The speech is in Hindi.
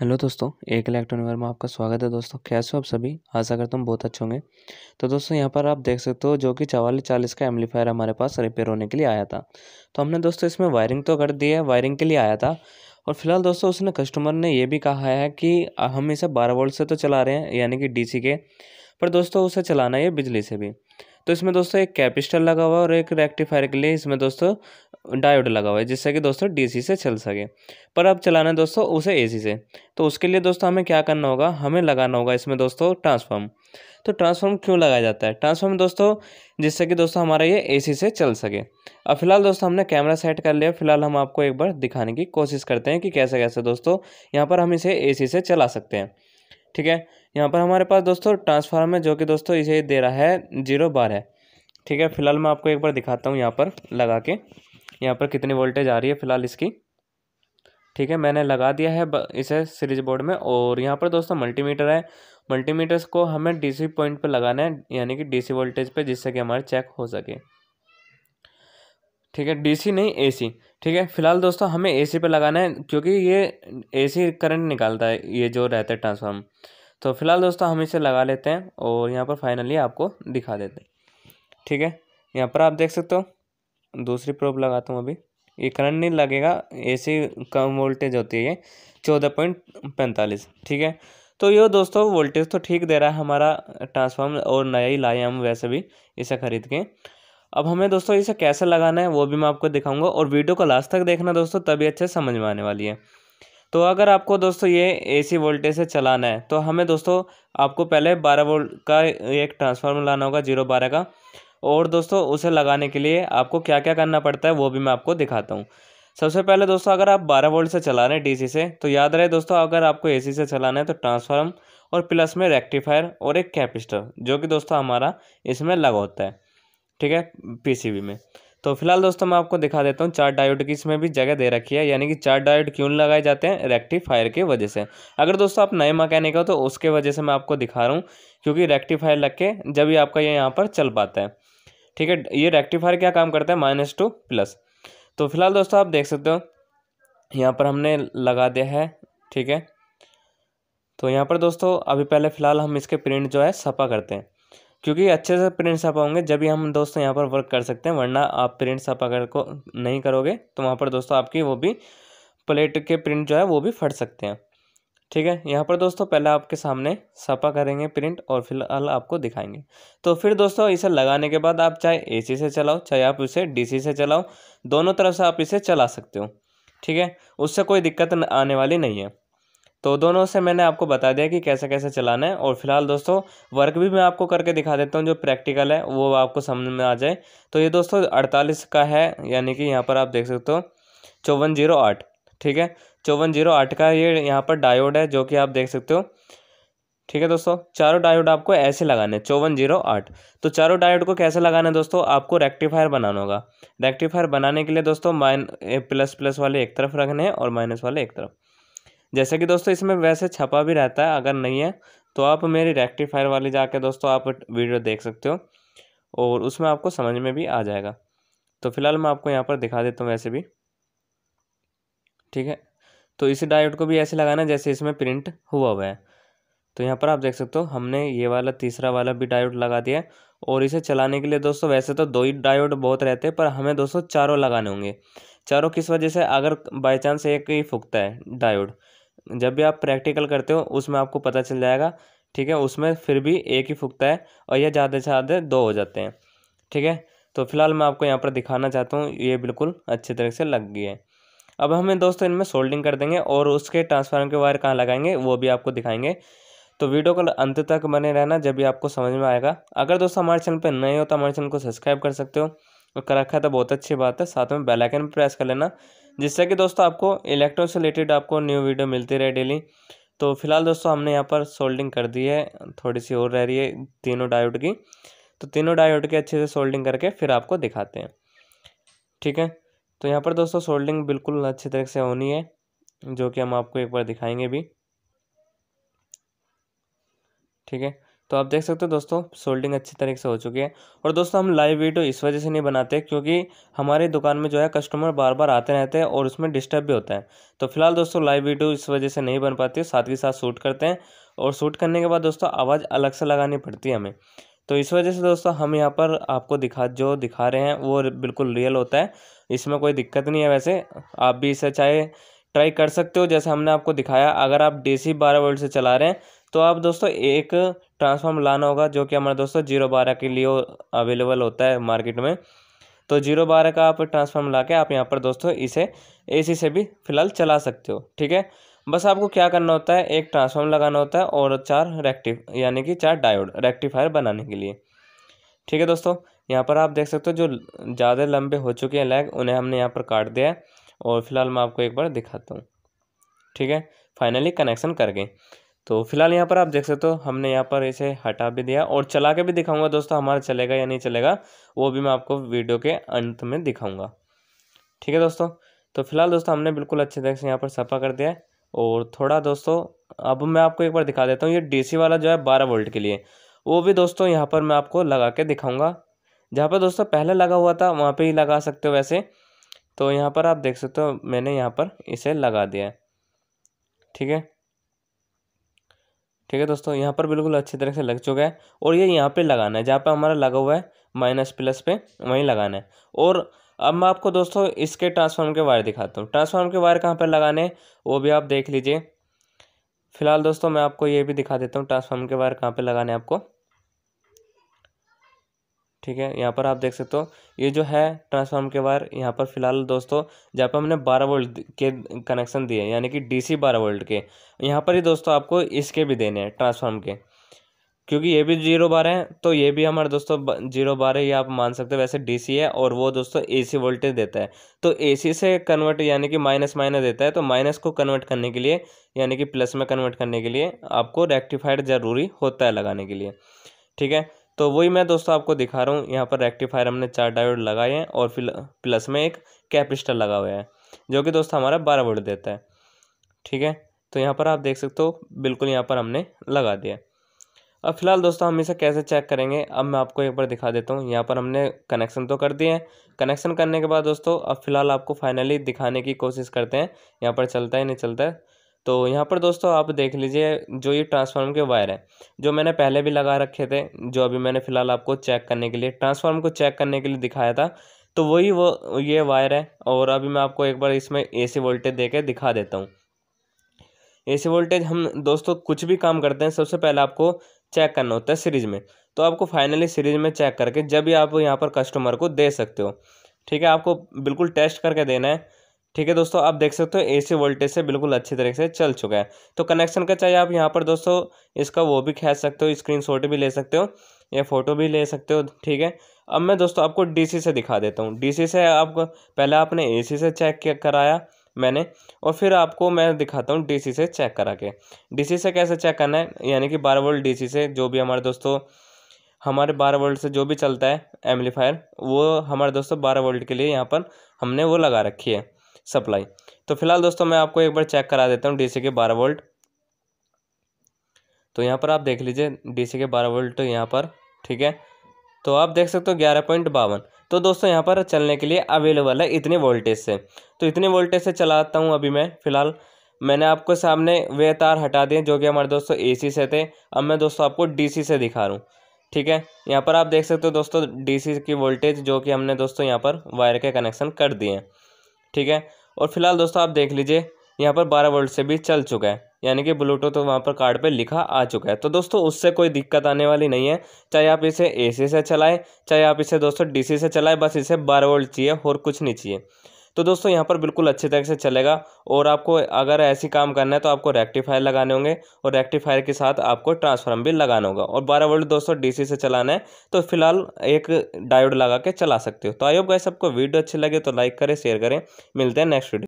हेलो दोस्तों एक इलेक्ट्रॉन में आपका स्वागत है दोस्तों कैसे हो आप सभी आशा करता हूँ बहुत अच्छे होंगे तो दोस्तों यहाँ पर आप देख सकते हो जो कि चवालीस चालीस का एम्पलीफायर हमारे पास रिपेयर होने के लिए आया था तो हमने दोस्तों इसमें वायरिंग तो कर दी है वायरिंग के लिए आया था और फिलहाल दोस्तों उसने कस्टमर ने ये भी कहा है कि हम इसे बारह वोल्ट से तो चला रहे हैं यानी कि डी के पर दोस्तों उसे चलाना है बिजली से भी तो इसमें दोस्तों एक कैपिस्टर लगा हुआ है और एक रेक्टिफायर के लिए इसमें दोस्तों डायोड लगा हुआ है जिससे कि दोस्तों डीसी से चल सके पर अब चलाना है दोस्तों उसे एसी से तो उसके लिए दोस्तों हमें क्या करना होगा हमें लगाना होगा इसमें दोस्तों ट्रांसफार्म तो ट्रांसफार्म क्यों लगाया जाता है ट्रांसफार्म दोस्तों जिससे कि दोस्तों हमारा ये ए से चल सके अब फिलहाल दोस्तों हमने कैमरा सेट कर लिया फिलहाल हम आपको एक बार दिखाने की कोशिश करते हैं कि कैसे कैसे दोस्तों यहाँ पर हम इसे ए से चला सकते हैं ठीक है यहाँ पर हमारे पास दोस्तों ट्रांसफार्मर है जो कि दोस्तों इसे दे रहा है जीरो बार है ठीक है फिलहाल मैं आपको एक बार दिखाता हूँ यहाँ पर लगा के यहाँ पर कितनी वोल्टेज आ रही है फिलहाल इसकी ठीक है मैंने लगा दिया है इसे सीरीज बोर्ड में और यहाँ पर दोस्तों मल्टीमीटर है मल्टीमीटर्स को हमें डीसी पॉइंट पर लगाना है यानी कि डीसी वोल्टेज पे जिससे कि हमारा चेक हो सके ठीक है डीसी नहीं एसी ठीक है फिलहाल दोस्तों हमें एसी पे लगाना है क्योंकि ये एसी करंट निकालता है ये जो रहता है ट्रांसफार्म तो फिलहाल दोस्तों हम इसे लगा लेते हैं और यहाँ पर फाइनली आपको दिखा देते हैं ठीक है यहाँ पर आप देख सकते हो दूसरी प्रोब लगाता हूँ अभी ये करंट नहीं लगेगा ऐसी कम वोल्टेज होती है ये चौदह पॉइंट पैंतालीस ठीक है तो ये दोस्तों वोल्टेज तो ठीक दे रहा है हमारा ट्रांसफार्म और नया ही लाए हम वैसे भी इसे ख़रीद के अब हमें दोस्तों इसे कैसे लगाना है वो भी मैं आपको दिखाऊंगा और वीडियो को लास्ट तक देखना दोस्तों तभी अच्छे समझ में आने वाली है तो अगर आपको दोस्तों ये एसी वोल्टेज से चलाना है तो हमें दोस्तों आपको पहले बारह वोल्ट का एक ट्रांसफार्मर लाना होगा जीरो बारह का और दोस्तों उसे लगाने के लिए आपको क्या क्या करना पड़ता है वो भी मैं आपको दिखाता हूँ सबसे पहले दोस्तों अगर आप 12 वोल्ट से चला रहे हैं डीसी से तो याद रहे दोस्तों अगर आपको एसी से चलाना है तो ट्रांसफार्म और प्लस में रेक्टिफायर और एक कैपेसिटर जो कि दोस्तों हमारा इसमें लगा होता है ठीक है पीसीबी में तो फिलहाल दोस्तों मैं आपको दिखा देता हूँ चार डायोड की इसमें भी जगह दे रखी है यानी कि चार डायोड क्यों लगाए जाते हैं रेक्टिफायर की वजह से अगर दोस्तों आप नए मकैनिक हो तो उसके वजह से मैं आपको दिखा रहा हूँ क्योंकि रेक्टिफायर लग के जब भी आपका ये यहाँ पर चल पाता है ठीक है ये रेक्टिफायर क्या काम करता है माइनस टू प्लस तो फिलहाल दोस्तों आप देख सकते हो यहाँ पर हमने लगा दिया है ठीक है तो यहाँ पर दोस्तों अभी पहले फ़िलहाल हम इसके प्रिंट जो है सफा करते हैं क्योंकि अच्छे से प्रिंट छपा होंगे जब भी हम दोस्तों यहाँ पर वर्क कर सकते हैं वरना आप प्रिंट छाप कर को नहीं करोगे तो वहाँ पर दोस्तों आपकी वो भी प्लेट के प्रिंट जो है वो भी फट सकते हैं ठीक है यहाँ पर दोस्तों पहले आपके सामने सपा करेंगे प्रिंट और फिलहाल आपको दिखाएंगे तो फिर दोस्तों इसे लगाने के बाद आप चाहे एसी से चलाओ चाहे आप इसे डीसी से चलाओ दोनों तरफ से आप इसे चला सकते हो ठीक है उससे कोई दिक्कत आने वाली नहीं है तो दोनों से मैंने आपको बता दिया कि कैसे कैसे चलाना है और फिलहाल दोस्तों वर्क भी मैं आपको करके दिखा देता हूँ जो प्रैक्टिकल है वो आपको समझ में आ जाए तो ये दोस्तों अड़तालीस का है यानी कि यहाँ पर आप देख सकते हो चौवन जीरो आठ ठीक है चौवन जीरो आठ का ये यहाँ पर डायोड है जो कि आप देख सकते हो ठीक है दोस्तों चारों डायोड आपको ऐसे लगाने चौवन जीरो आठ तो चारों डायोड को कैसे लगाना है दोस्तों आपको रेक्टिफायर बनाना होगा रेक्टिफायर बनाने के लिए दोस्तों माइन प्लस प्लस वाले एक तरफ रखने हैं और माइनस वाले एक तरफ जैसे कि दोस्तों इसमें वैसे छपा भी रहता है अगर नहीं है तो आप मेरी रेक्टिफायर वाली जाके दोस्तों आप वीडियो देख सकते हो और उसमें आपको समझ में भी आ जाएगा तो फिलहाल मैं आपको यहाँ पर दिखा देता हूँ वैसे भी ठीक है तो इसी डायोड को भी ऐसे लगाना जैसे इसमें प्रिंट हुआ हुआ है तो यहाँ पर आप देख सकते हो हमने ये वाला तीसरा वाला भी डायोड लगा दिया और इसे चलाने के लिए दोस्तों वैसे तो दो ही डायोड बहुत रहते हैं पर हमें दोस्तों चारों लगाने होंगे चारों किस वजह से अगर बाई चांस एक ही फूकता है डायोड जब भी आप प्रैक्टिकल करते हो उसमें आपको पता चल जाएगा ठीक है उसमें फिर भी एक ही फूकता है और यह ज़्यादा से ज़्यादा दो हो जाते हैं ठीक है तो फिलहाल मैं आपको यहाँ पर दिखाना चाहता हूँ ये बिल्कुल अच्छी तरह से लग गई है अब हमें दोस्तों इनमें सोल्डिंग कर देंगे और उसके ट्रांसफार्मर के वायर कहाँ लगाएंगे वो भी आपको दिखाएंगे तो वीडियो को अंत तक बने रहना जब भी आपको समझ में आएगा अगर दोस्तों हमारे चैनल पर नए हो तो हमारे चैनल को सब्सक्राइब कर सकते हो और कर रखा है तो बहुत अच्छी बात है साथ में बेल आइकन प्रेस कर लेना जिससे कि दोस्तों आपको इलेक्ट्रॉन से रिलेटेड आपको न्यू वीडियो मिलती रहे डेली तो फिलहाल दोस्तों हमने यहाँ पर सोल्डिंग कर दी है थोड़ी सी और रह रही है तीनों डायोड की तो तीनों डायोड की अच्छे से सोल्डिंग करके फिर आपको दिखाते हैं ठीक है तो यहाँ पर दोस्तों सोल्डिंग बिल्कुल अच्छी तरह से होनी है जो कि हम आपको एक बार दिखाएंगे भी ठीक है तो आप देख सकते हो दोस्तों सोल्डिंग अच्छी तरीके से हो चुकी है और दोस्तों हम लाइव वीडियो इस वजह से नहीं बनाते क्योंकि हमारी दुकान में जो है कस्टमर बार बार आते रहते हैं और उसमें डिस्टर्ब भी होता है तो फिलहाल दोस्तों लाइव वीडियो इस वजह से नहीं बन पाती साथ ही साथ शूट करते हैं और शूट करने के बाद दोस्तों आवाज़ अलग से लगानी पड़ती है हमें तो इस वजह से दोस्तों हम यहाँ पर आपको दिखा जो दिखा रहे हैं वो बिल्कुल रियल होता है इसमें कोई दिक्कत नहीं है वैसे आप भी इसे चाहे ट्राई कर सकते हो जैसे हमने आपको दिखाया अगर आप डी सी बारह वोल्ट से चला रहे हैं तो आप दोस्तों एक ट्रांसफार्म लाना होगा जो कि हमारे दोस्तों जीरो बारह के लिए अवेलेबल होता है मार्केट में तो जीरो बारह का आप ट्रांसफार्म ला के आप यहाँ पर दोस्तों इसे एसी से भी फ़िलहाल चला सकते हो ठीक है बस आपको क्या करना होता है एक ट्रांसफार्म लगाना होता है और चार रेक्टिव यानी कि चार डायोड रेक्टिफायर बनाने के लिए ठीक है दोस्तों यहाँ पर आप देख सकते हो जो ज़्यादा लंबे हो चुके हैं लैग उन्हें हमने यहाँ पर काट दिया है और फिलहाल मैं आपको एक बार दिखाता हूँ ठीक है फाइनली कनेक्शन कर गए तो फिलहाल यहाँ पर आप देख सकते हो हमने यहाँ पर इसे हटा भी दिया और चला के भी दिखाऊंगा दोस्तों हमारा चलेगा या नहीं चलेगा वो भी मैं आपको वीडियो के अंत में दिखाऊंगा ठीक है दोस्तों तो फिलहाल दोस्तों हमने बिल्कुल अच्छे तरह से यहाँ पर सफ़ा कर दिया है और थोड़ा दोस्तों अब मैं आपको एक बार दिखा देता हूँ ये डी वाला जो है बारह वोल्ट के लिए वो भी दोस्तों यहाँ पर मैं आपको लगा के दिखाऊँगा जहाँ पर दोस्तों पहले लगा हुआ था वहाँ पर ही लगा सकते हो वैसे तो यहाँ पर आप देख सकते हो मैंने यहाँ पर इसे लगा दिया है ठीक है ठीक है दोस्तों यहाँ पर बिल्कुल अच्छी तरह से लग चुका है और ये यहाँ पे लगाना है जहाँ पे हमारा लगा हुआ है माइनस प्लस पे वहीं लगाना है और अब मैं आपको दोस्तों इसके ट्रांसफॉर्म के वायर दिखाता हूँ ट्रांसफॉर्म के वायर कहाँ पर लगाने वो भी आप देख लीजिए फिलहाल दोस्तों मैं आपको ये भी दिखा देता हूँ ट्रांसफॉर्म के वायर कहाँ पर लगाने आपको ठीक है यहाँ पर आप देख सकते हो ये जो है ट्रांसफार्म के वायर यहाँ पर फिलहाल दोस्तों जहाँ पर हमने 12 वोल्ट के कनेक्शन दिए यानी कि डीसी 12 वोल्ट के यहाँ पर ही दोस्तों आपको इसके भी देने हैं ट्रांसफार्म के क्योंकि ये भी जीरो बार है तो ये भी हमारे दोस्तों जीरो बार है ये आप मान सकते हो वैसे डीसी है और वो दोस्तों एसी वोल्टेज देता है तो एसी से कन्वर्ट यानी कि माइनस माइनस देता है तो माइनस को कन्वर्ट करने के लिए यानी कि प्लस में कन्वर्ट करने के लिए आपको रेक्टिफाइड ज़रूरी होता है लगाने के लिए ठीक है तो वही मैं दोस्तों आपको दिखा रहा हूँ यहाँ पर रेक्टिफायर हमने चार डायोड लगाए हैं और फिर प्लस में एक कैपिस्टर लगा हुआ है जो कि दोस्तों हमारा बारह वोल्ट देता है ठीक है तो यहाँ पर आप देख सकते हो बिल्कुल यहाँ पर हमने लगा दिया अब फिलहाल दोस्तों हम इसे कैसे चेक करेंगे अब मैं आपको एक बार दिखा देता हूँ यहाँ पर हमने कनेक्शन तो कर दिए हैं कनेक्शन करने के बाद दोस्तों अब फिलहाल आपको फाइनली दिखाने की कोशिश करते हैं यहाँ पर चलता है नहीं चलता है तो यहाँ पर दोस्तों आप देख लीजिए जो ये ट्रांसफार्म के वायर हैं जो मैंने पहले भी लगा रखे थे जो अभी मैंने फ़िलहाल आपको चेक करने के लिए ट्रांसफार्म को चेक करने के लिए दिखाया था तो वही वो ये वायर है और अभी मैं आपको एक बार इसमें एसी वोल्टेज देके दिखा देता हूँ एसी वोल्टेज हम दोस्तों कुछ भी काम करते हैं सबसे पहले आपको चेक करना होता है सीरीज़ में तो आपको फाइनली सीरीज़ में चेक करके जब भी आप यहाँ पर कस्टमर को दे सकते हो ठीक है आपको बिल्कुल टेस्ट करके देना है ठीक है दोस्तों आप देख सकते हो एसी वोल्टेज से बिल्कुल अच्छी तरीके से चल चुका है तो कनेक्शन का चाहिए आप यहाँ पर दोस्तों इसका वो भी खेच सकते हो स्क्रीन भी ले सकते हो या फ़ोटो भी ले सकते हो ठीक है अब मैं दोस्तों आपको डीसी से दिखा देता हूँ डीसी से आपको पहले आपने एसी से चेक कराया मैंने और फिर आपको मैं दिखाता हूँ डीसी से चेक करा के डीसी से कैसे चेक करना है यानी कि बारह वोल्ट डीसी से जो भी हमारे दोस्तों हमारे बारह वोल्ट से जो भी चलता है एम्पलीफायर वो हमारे दोस्तों बारह वोल्ट के लिए यहाँ पर हमने वो लगा रखी है सप्लाई तो फिलहाल दोस्तों मैं आपको एक बार चेक करा देता हूँ डीसी के बारह वोल्ट तो यहाँ पर आप देख लीजिए डीसी के बारह वोल्ट तो यहाँ पर ठीक है तो आप देख सकते हो ग्यारह पॉइंट बावन तो दोस्तों यहाँ पर चलने के लिए अवेलेबल है इतने वोल्टेज से तो इतने वोल्टेज से चलाता हूँ अभी मैं फ़िलहाल मैंने आपको सामने वे तार हटा दिए जो कि हमारे दोस्तों एसी से थे अब मैं दोस्तों आपको डीसी से दिखा रहा हूँ ठीक है यहाँ पर आप देख सकते हो दोस्तों डीसी की वोल्टेज जो कि हमने दोस्तों यहाँ पर वायर के कनेक्शन कर दिए हैं ठीक है और फिलहाल दोस्तों आप देख लीजिए यहाँ पर बारह वोल्ट से भी चल चुका है यानी कि ब्लूटूथ तो वहाँ पर कार्ड पे लिखा आ चुका है तो दोस्तों उससे कोई दिक्कत आने वाली नहीं है चाहे आप इसे एसी से चलाएं चाहे आप इसे दोस्तों डीसी से चलाएं बस इसे बारह वोल्ट चाहिए और कुछ नहीं चाहिए तो दोस्तों यहाँ पर बिल्कुल अच्छे तरह से चलेगा और आपको अगर ऐसी काम करना है तो आपको रेक्टिफायर लगाने होंगे और रेक्टिफायर के साथ आपको ट्रांसफार्म भी लगाना होगा और बारह वोल्ट दोस्तों डीसी से चलाना है तो फिलहाल एक डायोड लगा के चला सकते हो तो आई होप गाइस वीडियो अच्छी लगे तो लाइक करें शेयर करें मिलते हैं नेक्स्ट वीडियो